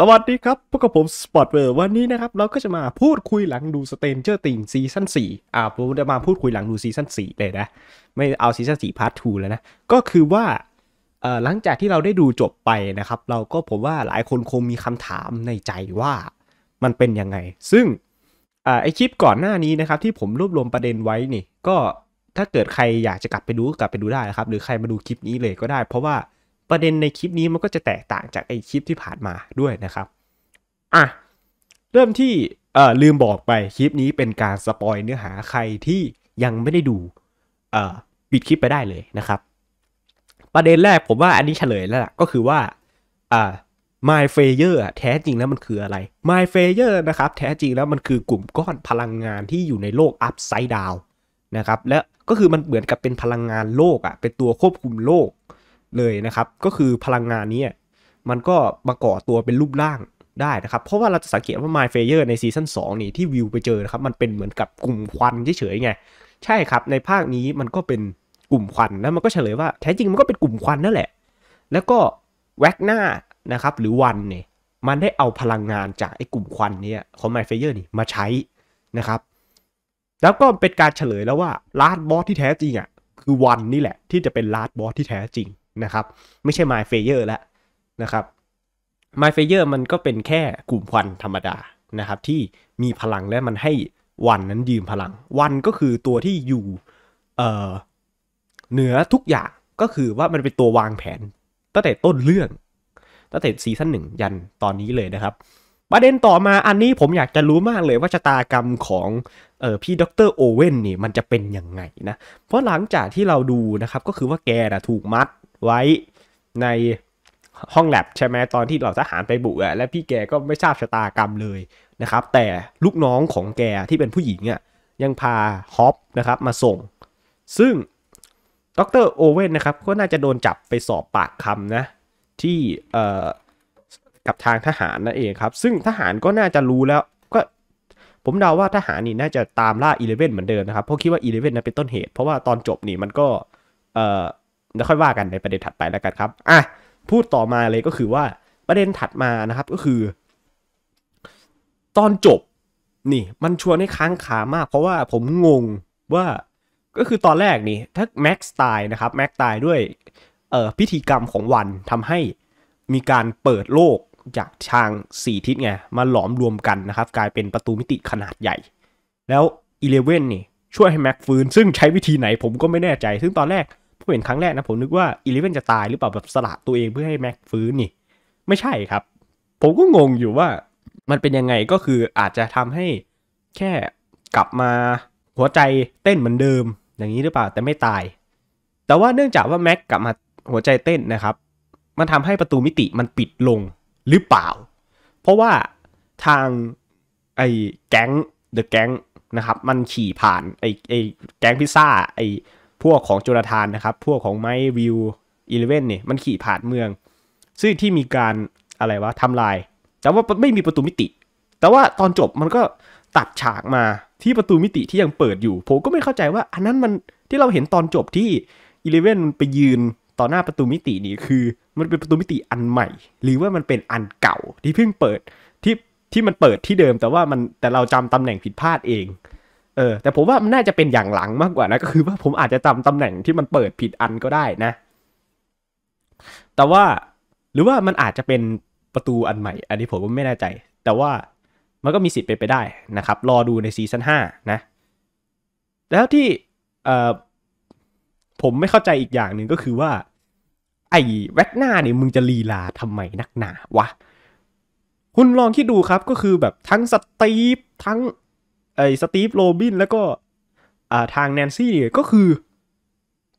สวัสดีครับ พวกกับผมสปอตเวอร์วันนี้นะครับ เราก็จะมาพูดคุยหลังดูสเตนเจอร์ติงซีซั่น4อ่าผมจะมาพูดคุยหลังดูซีซั่น4เลยนะ ไม่เอาซีซั่น4พาร์ททูแล้วนะ ก็คือว่า เออ่หลังจากที่เราได้ดูจบไปนะครับ เราก็ผมว่าหลายคนคงมีคำถามในใจว่ามันเป็นยังไง ซึ่ง อ่าไอคลิปก่อนหน้านี้นะครับที่ผมรวบรวมประเด็นไว้นี่ ก็ถ้าเกิดใครอยากจะกลับไปดูกกลับไปดูได้นะครับหรือใครมาดูคลิปนี้เลยก็ได้ เพราะว่าประเด็นในคลิปนี้มันก็จะแตกต่างจากไอคลิปที่ผ่านมาด้วยนะครับ อ่ะ เริ่มที่เอ่อลืมบอกไปคลิปนี้เป็นการสปอยเนื้อหาใครที่ยังไม่ได้ดูเอ่อปิดคลิปไปได้เลยนะครับ ประเด็นแรกผมว่าอันนี้เฉลยแล้วล่ะก็คือว่าอ่า My f a y e r แท้จริงแล้วมันคืออะไร My f a y e r นะครับ แท้จริงแล้วมันคือกลุ่มก้อนพลังงานที่อยู่ในโลก upside down นะครับ และก็คือมันเหมือนกับเป็นพลังงานโลกอะ่ะ เป็นตัวควบคุมโลกเลยนะครับ ก็คือพลังงานนี้มันก็มาก่อตัวเป็นรูปร่างได้นะครับ เพราะว่าเราจะสังเกตว่า My f a อร r ในซีซั่น2นี่ที่วิวไปเจอนะครับมันเป็นเหมือนกับกลุ่มควันเฉยๆไงใช่ครับในภาคนี้มันก็เป็นกลุ่มควันแล้วมันก็เฉลยว่าแท้จริงมันก็เป็นกลุ่มควันนั่นแหละ แล้วก็แว็กหน้านะครับหรือวันเนี่ยมันได้เอาพลังงานจากไอ้กลุ่มควันนี้ของไมเฟเยอร์นี่มาใช้นะครับแล้วก็เป็นการเฉลยแล้วว่าลาดบอสที่แท้จริงอ่ะคือวันนี่แหละที่จะเป็นลาดบอสที่แท้จริงนะครับไม่ใช่ My f a y e r แล้วนะครับ My f a y e r มันก็เป็นแค่กลุ่มควันธรรมดานะครับ ที่มีพลังและมันให้วันนั้นยืมพลัง วันก็คือตัวที่อยู่เหนือทุกอย่างก็คือว่ามันเป็นตัววางแผน ตั้งแต่ต้นเรื่อง ตั้งแต่ซีซั่นหนึ่งยันตอนนี้เลยนะครับประเด็นต่อมา อันนี้ผมอยากจะรู้มากเลยว่าชะตากรรมของออพี่ดรโอเว่นนี่มันจะเป็นยังไงนะเพราะหลังจากที่เราดูนะครับก็คือว่าแกนะถูกมัดไว้ในห้องแลบใช่ไหมตอนที่เหล่าทหารไปบุกอะและพี่แกก็ไม่ทราบชะตากรรมเลยนะครับ แต่ลูกน้องของแกที่เป็นผู้หญิงอะยังพาฮอปนะครับมาส่ง ซึ่งดรโอเว่นนะครับก็น่าจะโดนจับไปสอบปากคำนะที่เอ่อกับทางทหารนั่นเองครับซึ่งทหารก็น่าจะรู้แล้ว ก็ผมเดาว่าทหารนี่น่าจะตามล่าอีเลเว่นเหมือนเดิมนะครับเพราะคิดว่าอีเลเว่นนั้นเป็นต้นเหตุ เพราะว่าตอนจบนี่มันก็เอ่อจะวค่อยว่ากันในประเด็นถัดไปแล้วกันครับอ่ะพูดต่อมาเลยก็คือว่าประเด็นถัดมานะครับก็คือ ตอนจบนี่มันชวนให้ค้างคามาก เพราะว่าผมงงว่า ก็คือตอนแรกนี่ถ้าแม็กซ์ตายนะครับแม็กซ์ตายด้วยพิธีกรรมของวันทำให้มีการเปิดโลกจากทาง 4 ทิศไงมาหลอมรวมกันนะครับ กลายเป็นประตูมิติขนาดใหญ่ แล้ว e l e เว่นี่ช่วยให้แม็กฟื้น ซึ่งใช้วิธีไหนผมก็ไม่แน่ใจ ซึ่งตอนแรกผมเห็นครั้งแรกนะ ผมนึกว่า e l เว่นจะตายหรือเปล่าแบบสละตัวเองเพื่อให้แม็กฟื้นนี่ ไม่ใช่ครับ ผมก็งงอยู่ว่ามันเป็นยังไง ก็คืออาจจะทำให้แค่กลับมาหัวใจเต้นเหมือนเดิม อย่างนี้หรือเปล่า แต่ไม่ตาย แต่ว่าเนื่องจากว่าแม็กกลับมาหัวใจเต้นนะครับ มันทำให้ประตูมิติมันปิดลงหรือเปล่า เพราะว่าทางไอ้แก๊งเดอะแก๊งนะครับมันขี่ผ่านไอ้ไอ้แก๊งพิซซ่าไอ้พวกของโจนาธานนะครับ พวกของไมวิวอีเลเว่นเนี่ยมันขี่ผ่านเมือง ซึ่งที่มีการอะไรวะทำลาย แต่ว่าไม่มีประตูมิติ แต่ว่าตอนจบมันก็ตัดฉากมาที่ประตูมิติที่ยังเปิดอยู่ ผมก็ไม่เข้าใจว่า อันนั้นมันที่เราเห็นตอนจบที่อีเลเว่นไปยืนต่อหน้าประตูมิตินี่คือมันเป็นประตูมิติอันใหม่ หรือว่ามันเป็นอันเก่าที่เพิ่งเปิด ที่ที่มันเปิดที่เดิมแต่ว่ามันแต่เราจำตำแหน่งผิดพลาดเองเออแต่ผมว่ามันน่าจะเป็นอย่างหลังมากกว่านะ ก็คือว่าผมอาจจะจำตำแหน่งที่มันเปิดผิดอันก็ได้นะ แต่ว่าหรือว่ามันอาจจะเป็นประตูอันใหม่ อันนี้ผมก็ไม่แน่ใจ แต่ว่ามันก็มีสิทธิ์เป็นไปได้นะครับ รอดูในซีซั่น5นะ แล้วที่ผมไม่เข้าใจอีกอย่างหนึ่งก็คือว่าไอ้แวกหน้าเนี่ยมึงจะลีลาทำไมนักหนาวะ คุณลองคิดดูครับก็คือแบบทั้งสตีฟทั้งไอ้สตีฟโรบินแล้วก็อ่าทางแนนซี่เนี่ยก็คือ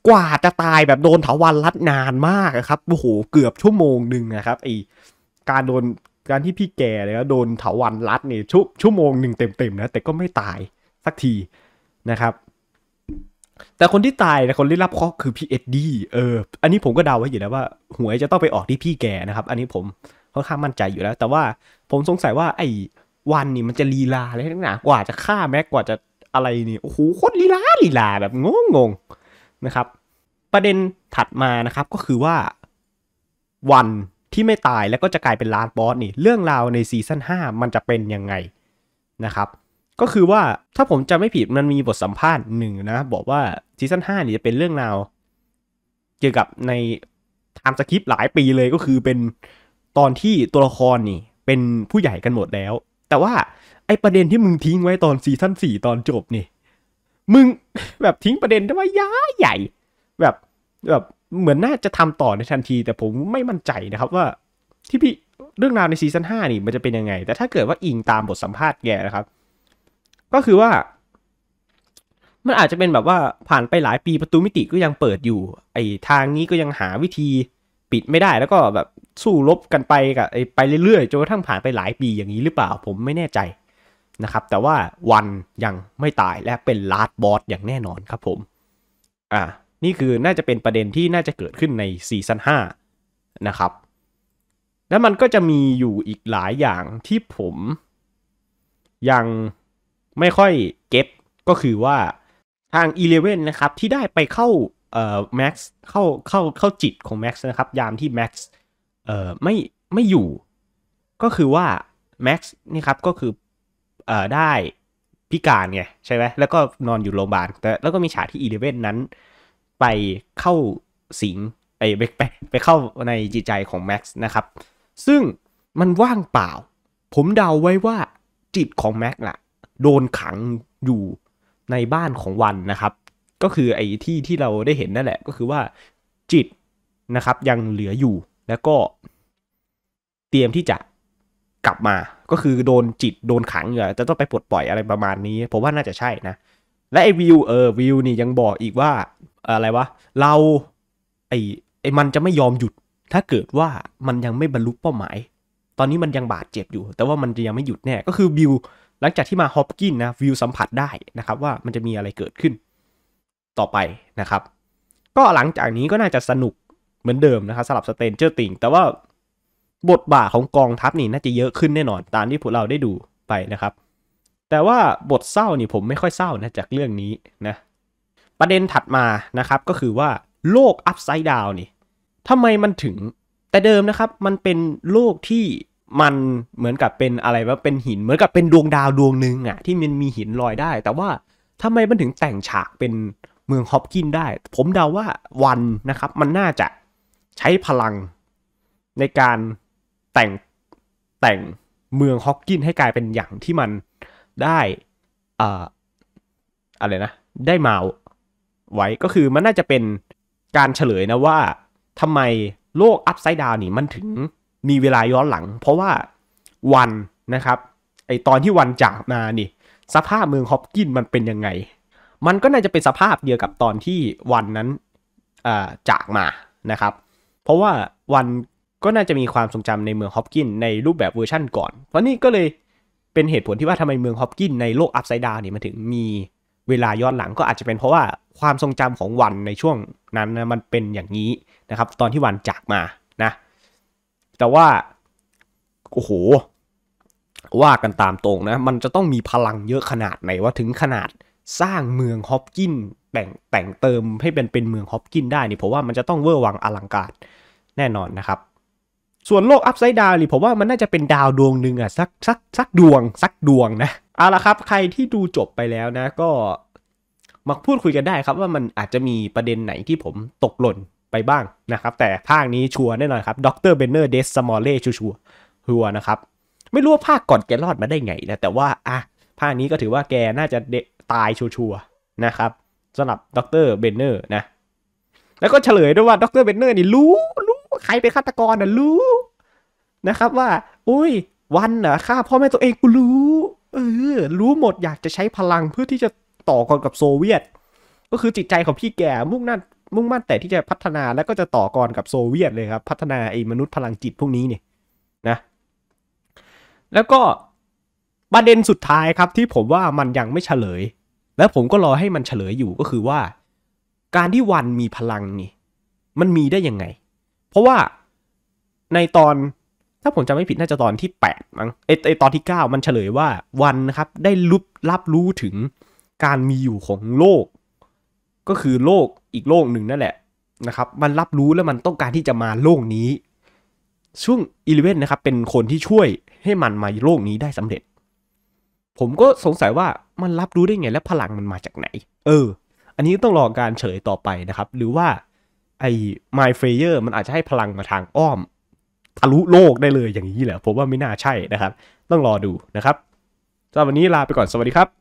กว่าจะตายแบบโดนถาวันรัดนานมากครับโอ้โหเกือบชั่วโมงหนึ่งนะครับไอการโดนการที่พี่แกเล้วโดนถาวันรัดเนี่ยชั่วชั่วโมงหนึ่งเต็มๆนะแต่ก็ไม่ตายสักทีนะครับแต่คนที่ตายนะคนที่รับเคราะคือพี่เอ็ดดี้เอออันนี้ผมก็เดาไว้อยู่แล้วว่าหวยจะต้องไปออกที่พี่แกนะครับอันนี้ผมค่อนข้างมั่นใจอยู่แล้ว แต่ว่าผมสงสัยว่าไอ้วันนี่มันจะลีลาอะไรทั้งนั้นกว่าจะฆ่าแม็กกว่าจะอะไรนี่โอ้โหคนลีลาลีลาแบบงงงนะครับ ประเด็นถัดมานะครับก็คือว่าวันที่ไม่ตายแล้วก็จะกลายเป็นลาสบอสนี่ เรื่องราวในซีซั่น5มันจะเป็นยังไงนะครับก็คือว่าถ้าผมจำไม่ผิดมันมีบทสัมภาษณ์หนึ่งนะ บอกว่าซีซั่นห้านี่จะเป็นเรื่องราวเกี่ยวกับในทำสคริปต์หลายปีเลยก็คือเป็นตอนที่ตัวละครนี่เป็นผู้ใหญ่กันหมดแล้ว แต่ว่าไอประเด็นที่มึงทิ้งไว้ตอนซีซั่นสี่ตอนจบนี่ มึงแบบทิ้งประเด็นได้ว่าย้าใหญ่ แบบแบบเหมือนน่าจะทำต่อในทันที แต่ผมไม่มั่นใจนะครับว่าที่พี่เรื่องราวในซีซั่นห้านี่ มันจะเป็นยังไง แต่ถ้าเกิดว่าอิงตามบทสัมภาษณ์แกนะครับก็คือว่า มันอาจจะเป็นแบบว่าผ่านไปหลายปีประตูมิติก็ยังเปิดอยู่ ไอ้ทางนี้ก็ยังหาวิธีปิดไม่ได้ แล้วก็แบบสู้รบกันไปกับไอ้ไปเรื่อยๆจนกระทั่งผ่านไปหลายปีอย่างนี้หรือเปล่าผมไม่แน่ใจนะครับ แต่ว่าวันยังไม่ตายและเป็นลาดบอสอย่างแน่นอนครับผมอ่านี่คือน่าจะเป็นประเด็นที่น่าจะเกิดขึ้นในซีซั่น5นะครับแล้วมันก็จะมีอยู่อีกหลายอย่างที่ผมยังไม่ค่อยเก็ตก็คือว่าทาง e l e v e ่นะครับที่ได้ไปเข้าเอ่อแม็กซ์เข้าเข้าเข้าจิตของแม็กซ์นะครับยามที่แม็กซ์เอ่อไม่ไม่อยู่ ก็คือว่าแม็กซ์นี่ครับก็คือเอ่อได้พิการไงใช่ไหมแล้วก็นอนอยู่โรงพยาบาลแต่แล้วก็มีฉากที่อีเลเว่นนั้นไปเข้าสิงไไปไปไปเข้าในจิตใจของแม็กซ์นะครับ ซึ่งมันว่างเปล่า ผมเดาไว้ว่าจิตของแม็กซ์ล่ะโดนขังอยู่ในบ้านของวันนะครับ ก็คือไอ้ที่ที่เราได้เห็นนั่นแหละก็คือว่าจิตนะครับ ยังเหลืออยู่ แล้วก็ เตรียมที่จะกลับมา ก็คือโดนจิตโดนขังอยู่จะต้องไปปลดปล่อยอะไรประมาณนี้ผมว่าน่าจะใช่นะ และไอ้วิวเออวิวนี่ยังบอกอีกว่าอะไรวะเราไอ้ไอ้มันจะไม่ยอมหยุด ถ้าเกิดว่ามันยังไม่บรรลุเป้าหมาย ตอนนี้มันยังบาดเจ็บอยู่ แต่ว่ามันจะยังไม่หยุดแน่ก็คือวิวหลังจากที่มาฮอปกินนะวิวสัมผัสได้นะครับว่ามันจะมีอะไรเกิดขึ้นต่อไปนะครับ ก็หลังจากนี้ก็น่าจะสนุกเหมือนเดิมนะครับสลับสเตนเจอร์ติงแต่ว่าบทบาทของกองทัพนี่ น่าจะเยอะขึ้นแน่นอนตามที่พวกเราได้ดูไปนะครับ แต่ว่าบทเศร้านี่ผมไม่ค่อยเศร้านะจากเรื่องนี้นะประเด็นถัดมานะครับก็คือว่าโลกอัพไซด์ดาวนี่ทำไมมันถึงแต่เดิมนะครับมันเป็นโลกที่มันเหมือนกับเป็นอะไรว่าเป็นหินเหมือนกับเป็นดวงดาวดวงหนึ่งอะที่มันมีหินลอยได้ แต่ว่าทำไมมันถึงแต่งฉากเป็นเมืองฮอปกินได้ ผมเดาว่าวันนะครับ มันน่าจะใช้พลังในการแต่งแต่งเมืองฮอปกินให้กลายเป็นอย่างที่มันได้อ่าอะไรนะ ได้มาไว้ก็คือมันน่าจะเป็นการเฉลยนะว่าทำไมโลกอัพไซด์ดาวนี่มันถึงมีเวลาย้อนหลังเพราะว่าวันนะครับไอตอนที่วันจากมานี่ สภาพเมืองฮอปกินมันเป็นยังไงมันก็น่าจะเป็นสภาพเดียวกับตอนที่วันนั้นจากมานะครับ เพราะว่าวันก็น่าจะมีความทรงจำในเมืองฮอปกินในรูปแบบเวอร์ชั่นก่อนเพราะนี่ก็เลยเป็นเหตุผลที่ว่าทำไมเมืองฮอปกินในโลกอัพไซด์ดาวนี่มันถึงมีเวลาย้อนหลังก็อาจจะเป็นเพราะว่าความทรงจำของวันในช่วงนั้นนะมันเป็นอย่างนี้นะครับ ตอนที่วันจากมานะแต่ว่าโอ้โหว่ากันตามตรงนะมันจะต้องมีพลังเยอะขนาดไหนว่าถึงขนาดสร้างเมืองฮอปกินแต่งแต่งเติมให้เป็นเป็นเมืองฮอปกินได้นี่ผมว่ามันจะต้องเวอร์วังอลังการแน่นอนนะครับ ส่วนโลกอัพไซด์ดาวนี่ผมว่ามันน่าจะเป็นดาวดวงหนึ่งอะสักสักสักดวงสักดวงนะเอาละครับ ใครที่ดูจบไปแล้วนะ ก็มาพูดคุยกันได้ครับ ว่ามันอาจจะมีประเด็นไหนที่ผมตกหล่นไปบ้างนะครับ แต่ภาคนี้ชัวร์แน่นอนครับด็อกเตอร์เบนเนอร์เดสสมอลเล่ชัวชัวชัวนะครับ ไม่รู้ว่าภาคก่อนแกรอดมาได้ไงนะแต่ว่าอ่ะภาคนี้ก็ถือว่าแกน่าจะตายชัวชัวนะครับสำหรับด็อกเตอร์เบนเนอร์ นะ แล้วก็เฉลยด้วยว่าด็อกเตอร์เบนเนอร์นี่รู้ รู้ใครเป็นฆาตกรนะรู้นะครับว่า อุ้ยวันนะฆ่าพ่อแม่ตัวเองกูรู้เออรู้หมดอยากจะใช้พลังเพื่อที่จะต่อกรกับโซเวียต ก็คือจิตใจของพี่แกมุ่งหน้ามุ่งมั่นแต่ที่จะพัฒนาแล้วก็จะต่อกรกับโซเวียตเลยครับ พัฒนาไอ้มนุษย์พลังจิตพวกนี้เนี่ยนะ แล้วก็ประเด็นสุดท้ายครับที่ผมว่ามันยังไม่เฉลย และผมก็รอให้มันเฉลยอยู่ก็คือว่า การที่วันมีพลังนี่มันมีได้ยังไง เพราะว่าในตอน ถ้าผมจะไม่ผิดน่าจะตอนที่8มั้งไอไอตอนที่9มันเฉลยว่าวันนะครับ ได้บรับรู้ถึงการมีอยู่ของโลกก็คือโลกอีกโลกหนึ่งนั่นแหละนะครับ มันรับรู้แล้วมันต้องการที่จะมาโลกนี้ช่วงอีเลเวนนะครับ เป็นคนที่ช่วยให้มันมาโลกนี้ได้สำเร็จ ผมก็สงสัยว่ามันรับรู้ได้ไง และพลังมันมาจากไหน เออ อันนี้ต้องรอการเฉยต่อไปนะครับ หรือว่าไอ้ไ m เฟเยอร์มันอาจจะให้พลังมาทางอ้อมทะลุโลกได้เลยอย่างนี้แหละผมว่าไม่น่าใช่นะครับ ต้องรอดูนะครับสำหรับวันนี้ลาไปก่อนสวัสดีครับ